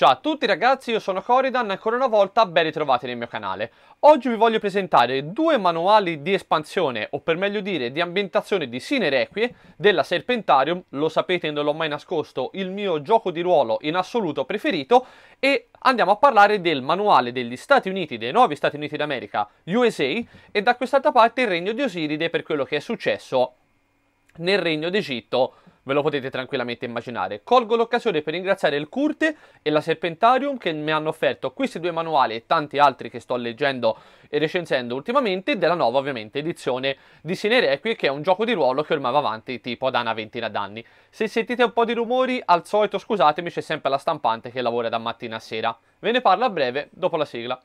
Ciao a tutti ragazzi, io sono Coridan e ancora una volta ben ritrovati nel mio canale. Oggi vi voglio presentare due manuali di espansione, o per meglio dire di ambientazione di Sine Requie, della Serpentarium, lo sapete non l'ho mai nascosto, il mio gioco di ruolo in assoluto preferito, e andiamo a parlare del manuale degli Stati Uniti, dei nuovi Stati Uniti d'America, USA, e da quest'altra parte il Regno di Osiride per quello che è successo nel Regno d'Egitto ve lo potete tranquillamente immaginare. Colgo l'occasione per ringraziare il Curte e la Serpentarium che mi hanno offerto questi due manuali e tanti altri che sto leggendo e recensendo ultimamente della nuova ovviamente edizione di Sine Requie che è un gioco di ruolo che ormai va avanti tipo da una ventina d'anni. Se sentite un po' di rumori al solito scusatemi c'è sempre la stampante che lavora da mattina a sera. Ve ne parlo a breve dopo la sigla.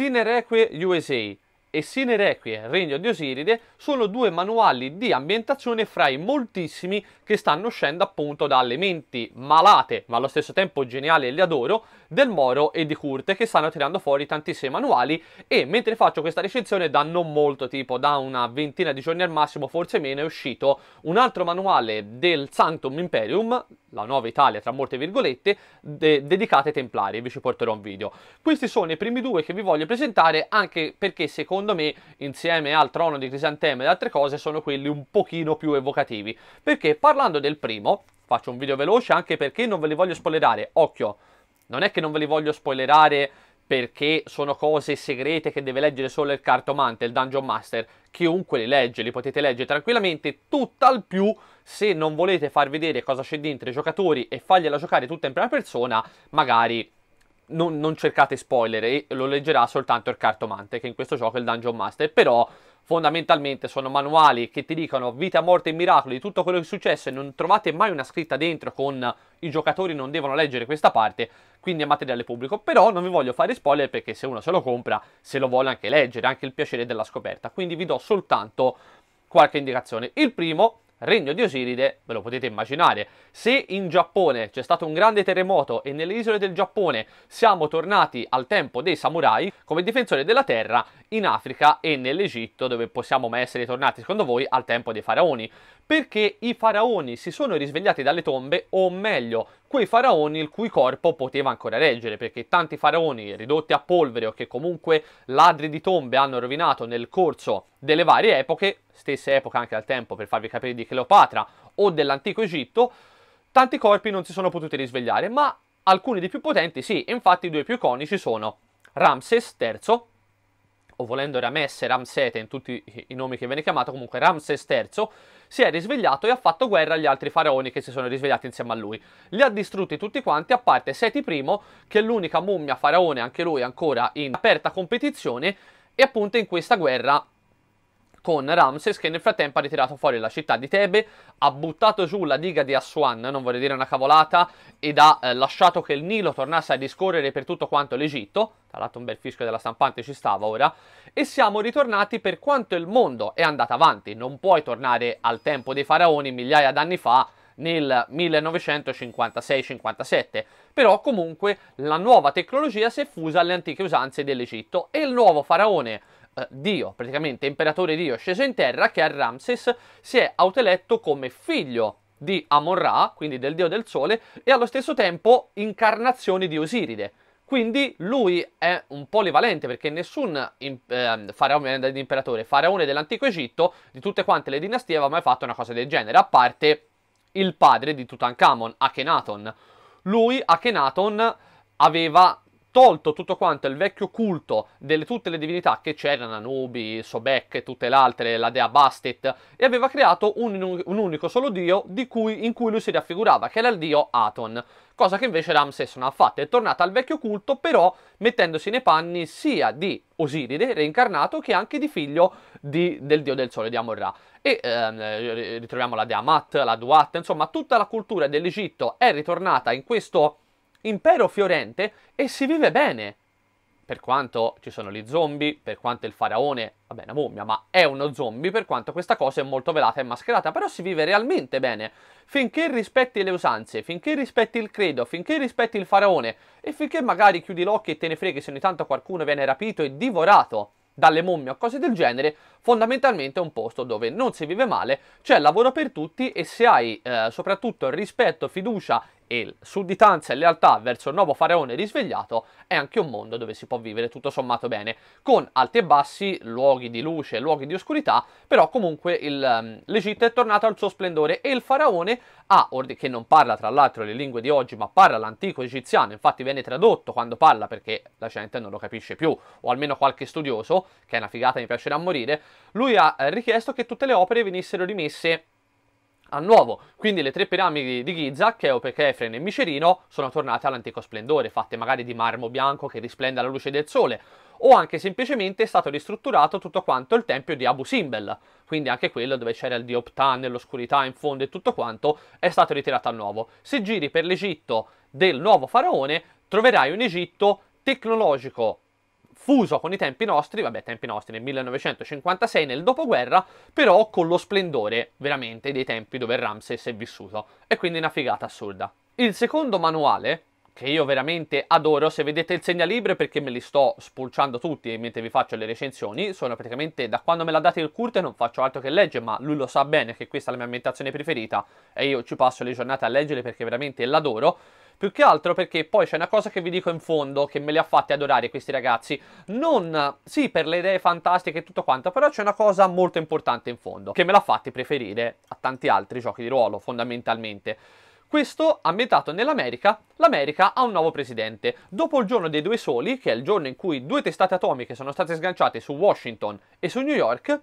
Sinereque USA e Sinerequie Regno di Osiride sono due manuali di ambientazione fra i moltissimi che stanno uscendo appunto dalle menti malate, ma allo stesso tempo geniali e li adoro, del Moro e di Curte che stanno tirando fuori tantissimi manuali e mentre faccio questa recensione da non molto, tipo da una ventina di giorni al massimo, forse meno, è uscito un altro manuale del Sanctum Imperium la nuova Italia tra molte virgolette, de dedicate ai Templari, vi ci porterò un video. Questi sono i primi due che vi voglio presentare anche perché secondo me insieme al Trono di Crisantema e altre cose sono quelli un pochino più evocativi, perché parlando del primo, faccio un video veloce anche perché non ve li voglio spoilerare, occhio, non è che non ve li voglio spoilerare perché sono cose segrete che deve leggere solo il cartomante, il dungeon master. Chiunque le legge, li potete leggere tranquillamente, tutt'al più se non volete far vedere cosa c'è dentro i giocatori e fargliela giocare tutta in prima persona, magari non, non cercate spoiler e lo leggerà soltanto il cartomante, che in questo gioco è il dungeon master, però fondamentalmente sono manuali che ti dicono vita, morte e miracoli, di tutto quello che è successo e non trovate mai una scritta dentro con i giocatori non devono leggere questa parte, quindi è materiale pubblico, però non vi voglio fare spoiler perché se uno se lo compra, se lo vuole anche leggere, anche il piacere della scoperta, quindi vi do soltanto qualche indicazione. Il primo Regno di Osiride, ve lo potete immaginare. Se in Giappone c'è stato un grande terremoto e nelle isole del Giappone siamo tornati al tempo dei samurai, come difensore della terra in Africa e nell'Egitto, dove possiamo mai essere tornati, secondo voi, al tempo dei faraoni. Perché i faraoni si sono risvegliati dalle tombe, o meglio, quei faraoni il cui corpo poteva ancora reggere, perché tanti faraoni ridotti a polvere o che comunque ladri di tombe hanno rovinato nel corso delle varie epoche, stessa epoca anche al tempo per farvi capire di Cleopatra o dell'antico Egitto, tanti corpi non si sono potuti risvegliare, ma alcuni dei più potenti sì, infatti i due più iconici sono Ramses III o volendo Ramesse, Ramsete in tutti i nomi che viene chiamato, comunque Ramses III, si è risvegliato e ha fatto guerra agli altri faraoni che si sono risvegliati insieme a lui. Li ha distrutti tutti quanti, a parte Seti I, che è l'unica mummia faraone, anche lui ancora in aperta competizione, e appunto in questa guerra con Ramses che nel frattempo ha ritirato fuori la città di Tebe, ha buttato giù la diga di Aswan, non vorrei dire una cavolata, ed ha eh, lasciato che il Nilo tornasse a discorrere per tutto quanto l'Egitto, tra l'altro un bel fischio della stampante ci stava ora, e siamo ritornati per quanto il mondo è andato avanti, non puoi tornare al tempo dei faraoni migliaia d'anni fa, nel 1956-57, però comunque la nuova tecnologia si è fusa alle antiche usanze dell'Egitto e il nuovo faraone eh, dio, praticamente imperatore Dio sceso in terra, che a Ramses si è autoeletto come figlio di Amon-Ra, quindi del dio del sole, e allo stesso tempo incarnazione di Osiride. Quindi lui è un polivalente perché nessun ehm, eh, faraone imperatore, faraone dell'antico Egitto, di tutte quante le dinastie aveva mai fatto una cosa del genere, a parte il padre di Tutankhamon, Akhenaton. Lui, Akhenaton, aveva tolto tutto quanto il vecchio culto delle tutte le divinità che c'erano, Anubi, Sobek e tutte le altre, la dea Bastet, e aveva creato un, un unico solo dio cui, in cui lui si raffigurava, che era il dio Aton, cosa che invece Ramses non ha fatto, è tornata al vecchio culto però mettendosi nei panni sia di Osiride reincarnato che anche di figlio di, del dio del sole di Amorra. E ehm, ritroviamo la dea Mat, la Duat, insomma tutta la cultura dell'Egitto è ritornata in questo impero fiorente e si vive bene. Per quanto ci sono gli zombie, per quanto il faraone, vabbè una mummia, ma è uno zombie, per quanto questa cosa è molto velata e mascherata, però si vive realmente bene. Finché rispetti le usanze, finché rispetti il credo, finché rispetti il faraone e finché magari chiudi l'occhio e te ne freghi se ogni tanto qualcuno viene rapito e divorato dalle mummie o cose del genere, fondamentalmente è un posto dove non si vive male, c'è lavoro per tutti e se hai eh, soprattutto rispetto, fiducia e sudditanza e lealtà verso il nuovo faraone risvegliato è anche un mondo dove si può vivere tutto sommato bene, con alti e bassi, luoghi di luce e luoghi di oscurità, però comunque il, um, l'Egitto è tornato al suo splendore e il faraone ha, che non parla tra l'altro le lingue di oggi, ma parla l'antico egiziano, infatti viene tradotto quando parla perché la gente non lo capisce più, o almeno qualche studioso, che è una figata mi piacerà morire, lui ha eh, richiesto che tutte le opere venissero rimesse al nuovo. Quindi le tre piramidi di Giza, Cheope, Kefren e Micerino, sono tornate all'antico splendore, fatte magari di marmo bianco che risplende alla luce del sole, o anche semplicemente è stato ristrutturato tutto quanto il tempio di Abu Simbel, quindi anche quello dove c'era il dio Ptan nell'oscurità in fondo e tutto quanto, è stato ritirato a nuovo. Se giri per l'Egitto del nuovo faraone, troverai un Egitto tecnologico fuso con i tempi nostri, vabbè, tempi nostri nel 1956, nel dopoguerra, però con lo splendore veramente dei tempi dove Ramses è vissuto. E quindi una figata assurda. Il secondo manuale, che io veramente adoro, se vedete il segnalibre perché me li sto spulciando tutti mentre vi faccio le recensioni, sono praticamente da quando me l'ha dato il Kurt non faccio altro che leggere, ma lui lo sa bene che questa è la mia ambientazione preferita e io ci passo le giornate a leggere perché veramente l'adoro più che altro perché poi c'è una cosa che vi dico in fondo che me li ha fatti adorare questi ragazzi. Non, sì, per le idee fantastiche e tutto quanto, però c'è una cosa molto importante in fondo che me l'ha fatti preferire a tanti altri giochi di ruolo, fondamentalmente. Questo ambientato nell'America, l'America ha un nuovo presidente. Dopo il giorno dei due soli, che è il giorno in cui due testate atomiche sono state sganciate su Washington e su New York,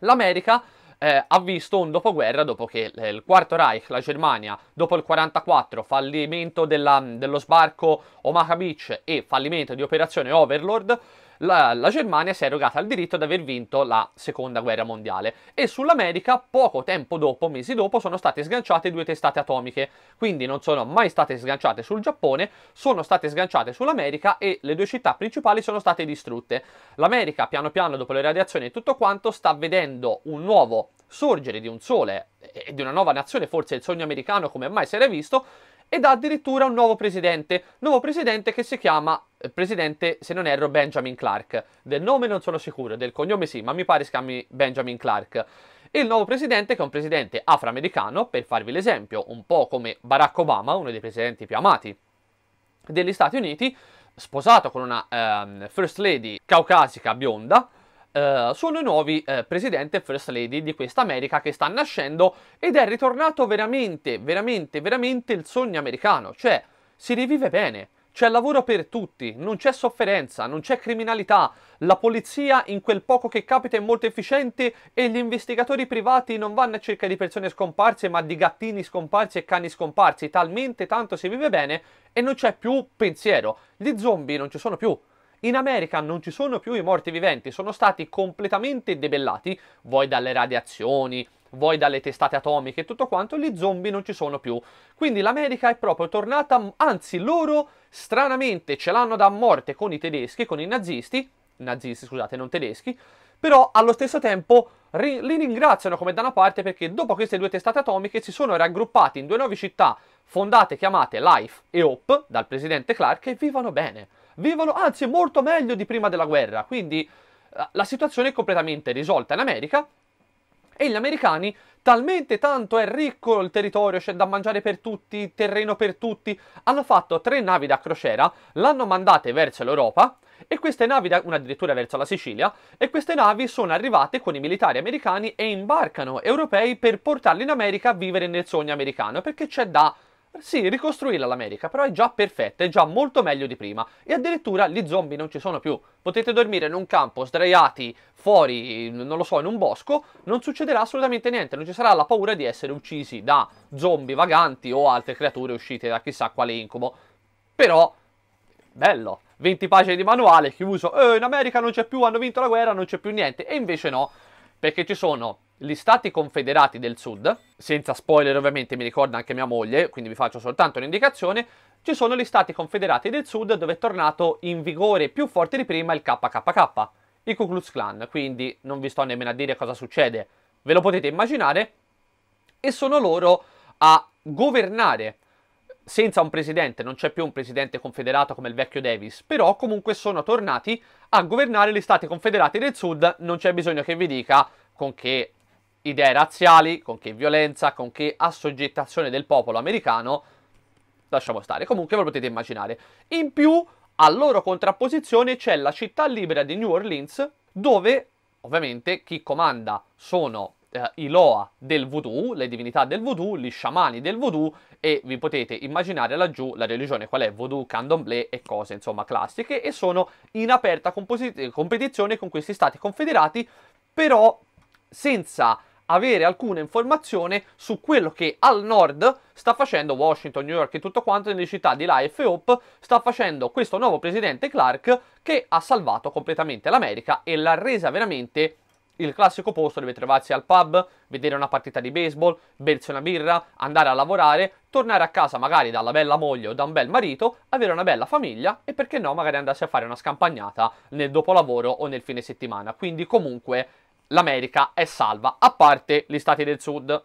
l'America eh, ha visto un dopoguerra dopo che eh, il Quarto Reich, la Germania, dopo il 1944, fallimento della, dello sbarco Omaha Beach e fallimento di operazione Overlord, la, la Germania si è erogata al diritto di aver vinto la seconda guerra mondiale e sull'America poco tempo dopo, mesi dopo, sono state sganciate due testate atomiche, quindi non sono mai state sganciate sul Giappone, sono state sganciate sull'America e le due città principali sono state distrutte. L'America piano piano dopo le radiazioni e tutto quanto sta vedendo un nuovo sorgere di un sole e di una nuova nazione, forse il sogno americano come mai si era visto, ed ha addirittura un nuovo presidente, nuovo presidente che si chiama eh, presidente, se non erro, Benjamin Clark. Del nome non sono sicuro, del cognome sì, ma mi pare si chiami Benjamin Clark. E Il nuovo presidente, che è un presidente afroamericano, per farvi l'esempio, un po' come Barack Obama, uno dei presidenti più amati degli Stati Uniti, sposato con una um, first lady caucasica bionda, eh, sono i nuovi eh, presidente e first lady di questa America che sta nascendo ed è ritornato veramente, veramente, veramente il sogno americano, cioè si rivive bene. C'è lavoro per tutti, non c'è sofferenza, non c'è criminalità, la polizia in quel poco che capita è molto efficiente e gli investigatori privati non vanno a cerca di persone scomparse ma di gattini scomparsi e cani scomparsi, talmente tanto si vive bene e non c'è più pensiero, gli zombie non ci sono più, in America non ci sono più i morti viventi, sono stati completamente debellati, vuoi dalle radiazioni, vuoi dalle testate atomiche e tutto quanto, gli zombie non ci sono più. Quindi l'America è proprio tornata, anzi loro stranamente ce l'hanno da morte con i tedeschi, con i nazisti, nazisti scusate, non tedeschi, però allo stesso tempo li ringraziano come da una parte perché dopo queste due testate atomiche si sono raggruppati in due nuove città fondate chiamate Life e Hope dal presidente Clark e vivono bene vivono anzi molto meglio di prima della guerra, quindi eh, la situazione è completamente risolta in America e gli americani talmente tanto è ricco il territorio, c'è da mangiare per tutti, terreno per tutti, hanno fatto tre navi da crociera, l'hanno mandate verso l'Europa e queste navi, da, una addirittura verso la Sicilia, e queste navi sono arrivate con i militari americani e imbarcano europei per portarli in America a vivere nel sogno americano, perché c'è da sì, ricostruirla l'America, però è già perfetta, è già molto meglio di prima. E addirittura gli zombie non ci sono più. Potete dormire in un campo, sdraiati, fuori, non lo so, in un bosco, non succederà assolutamente niente, non ci sarà la paura di essere uccisi da zombie vaganti o altre creature uscite da chissà quale incubo. Però, bello. 20 pagine di manuale, chiuso, eh, in America non c'è più, hanno vinto la guerra, non c'è più niente. E invece no, perché ci sono gli stati confederati del sud, senza spoiler ovviamente mi ricorda anche mia moglie, quindi vi faccio soltanto un'indicazione, ci sono gli stati confederati del sud dove è tornato in vigore più forte di prima il KKK, il Ku Klux Klan, quindi non vi sto nemmeno a dire cosa succede, ve lo potete immaginare, e sono loro a governare senza un presidente, non c'è più un presidente confederato come il vecchio Davis, però comunque sono tornati a governare gli stati confederati del sud, non c'è bisogno che vi dica con che idee razziali, con che violenza, con che assoggettazione del popolo americano, lasciamo stare, comunque ve lo potete immaginare. In più, a loro contrapposizione c'è la città libera di New Orleans, dove ovviamente chi comanda sono eh, i Loa del voodoo, le divinità del voodoo, gli sciamani del voodoo e vi potete immaginare laggiù la religione qual è voodoo, candomblé e cose insomma classiche e sono in aperta competizione con questi stati confederati però senza avere alcuna informazione su quello che al nord sta facendo Washington, New York e tutto quanto nelle città di Life e Hope, sta facendo questo nuovo presidente Clark che ha salvato completamente l'America e l'ha resa veramente il classico posto dove trovarsi al pub, vedere una partita di baseball, bersi una birra, andare a lavorare, tornare a casa magari dalla bella moglie o da un bel marito, avere una bella famiglia e perché no magari andarsi a fare una scampagnata nel dopolavoro o nel fine settimana. Quindi comunque l'America è salva, a parte gli stati del sud.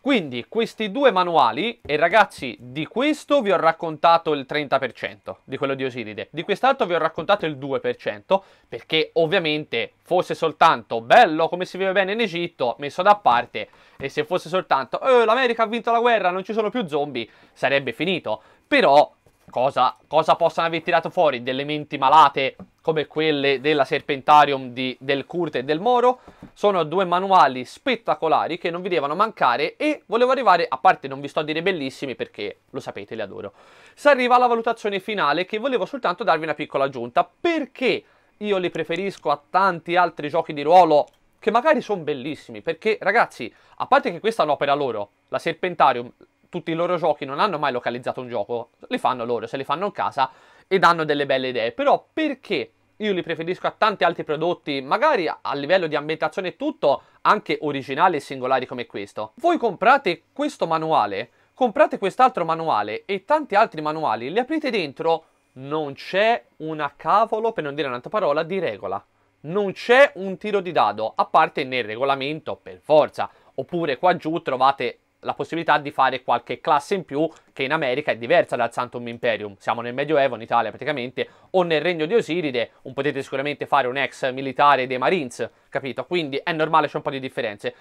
Quindi questi due manuali, e ragazzi di questo vi ho raccontato il 30%, di quello di Osiride, di quest'altro vi ho raccontato il 2%, perché ovviamente fosse soltanto bello come si vive bene in Egitto, messo da parte, e se fosse soltanto eh, l'America ha vinto la guerra, non ci sono più zombie, sarebbe finito. Però cosa, cosa possano aver tirato fuori delle menti malate come quelle della Serpentarium di, del Curte e del Moro. Sono due manuali spettacolari che non vi devono mancare e volevo arrivare, a parte non vi sto a dire bellissimi perché lo sapete, li adoro. Si arriva alla valutazione finale che volevo soltanto darvi una piccola aggiunta perché io li preferisco a tanti altri giochi di ruolo che magari sono bellissimi perché ragazzi, a parte che questa è un'opera loro, la Serpentarium tutti i loro giochi non hanno mai localizzato un gioco, li fanno loro, se li fanno in casa e danno delle belle idee. Però perché io li preferisco a tanti altri prodotti, magari a livello di ambientazione e tutto, anche originali e singolari come questo. Voi comprate questo manuale, comprate quest'altro manuale e tanti altri manuali, li aprite dentro, non c'è una cavolo, per non dire un'altra parola, di regola. Non c'è un tiro di dado, a parte nel regolamento, per forza. Oppure qua giù trovate la possibilità di fare qualche classe in più che in America è diversa dal Santum Imperium. Siamo nel Medioevo in Italia praticamente, o nel regno di Osiride, un potete sicuramente fare un ex militare dei Marines, capito? Quindi è normale c'è un po' di differenze.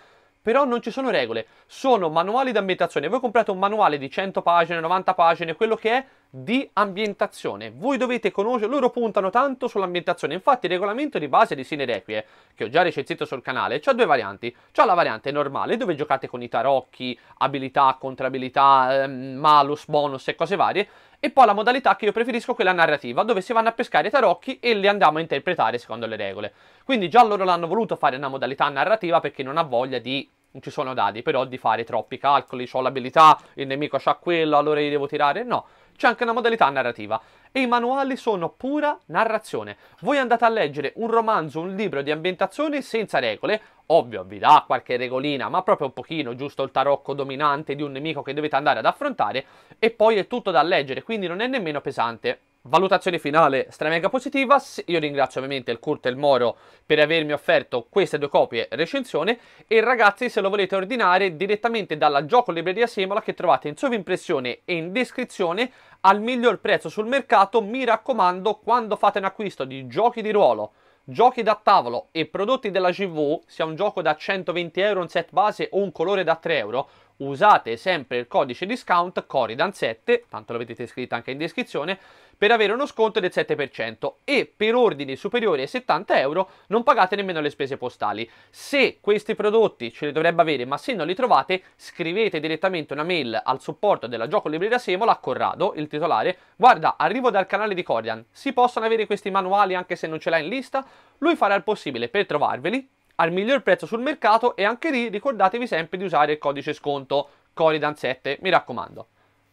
Però non ci sono regole, sono manuali di ambientazione. Voi comprate un manuale di 100 pagine, 90 pagine, quello che è di ambientazione. Voi dovete conoscere, loro puntano tanto sull'ambientazione. Infatti il regolamento di base di Sine Requie, che ho già recensito sul canale, ha due varianti. C'è la variante normale, dove giocate con i tarocchi, abilità, contrabilità, ehm, malus, bonus e cose varie e poi la modalità che io preferisco, quella narrativa, dove si vanno a pescare i tarocchi e li andiamo a interpretare secondo le regole. Quindi già loro l'hanno voluto fare una modalità narrativa perché non ha voglia di non ci sono dadi, però di fare troppi calcoli, ho l'abilità, il nemico ha quello, allora gli devo tirare, no c'è anche una modalità narrativa e i manuali sono pura narrazione. Voi andate a leggere un romanzo, un libro di ambientazione senza regole, ovvio vi dà qualche regolina, ma proprio un pochino, giusto il tarocco dominante di un nemico che dovete andare ad affrontare e poi è tutto da leggere, quindi non è nemmeno pesante. Valutazione finale stramega positiva, io ringrazio ovviamente il Curto e il Moro per avermi offerto queste due copie recensione e ragazzi se lo volete ordinare direttamente dalla Gioco Libreria Semola che trovate in sovrimpressione e in descrizione al miglior prezzo sul mercato, mi raccomando quando fate un acquisto di giochi di ruolo, giochi da tavolo e prodotti della GV, sia un gioco da 120 euro, un set base o un colore da 3 euro, usate sempre il codice discount Coridan7, tanto lo vedete scritto anche in descrizione, per avere uno sconto del 7% e per ordini superiori ai 70 euro non pagate nemmeno le spese postali. Se questi prodotti ce li dovrebbe avere ma se non li trovate scrivete direttamente una mail al supporto della Gioco Libreria Semola a Corrado, il titolare, guarda arrivo dal canale di Coridan, si possono avere questi manuali anche se non ce l'hai in lista? Lui farà il possibile per trovarveli al miglior prezzo sul mercato e anche lì ricordatevi sempre di usare il codice sconto Coridan7, mi raccomando.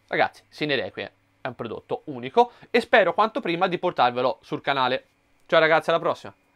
Ragazzi, Sine Requie è un prodotto unico e spero quanto prima di portarvelo sul canale. Ciao ragazzi, alla prossima!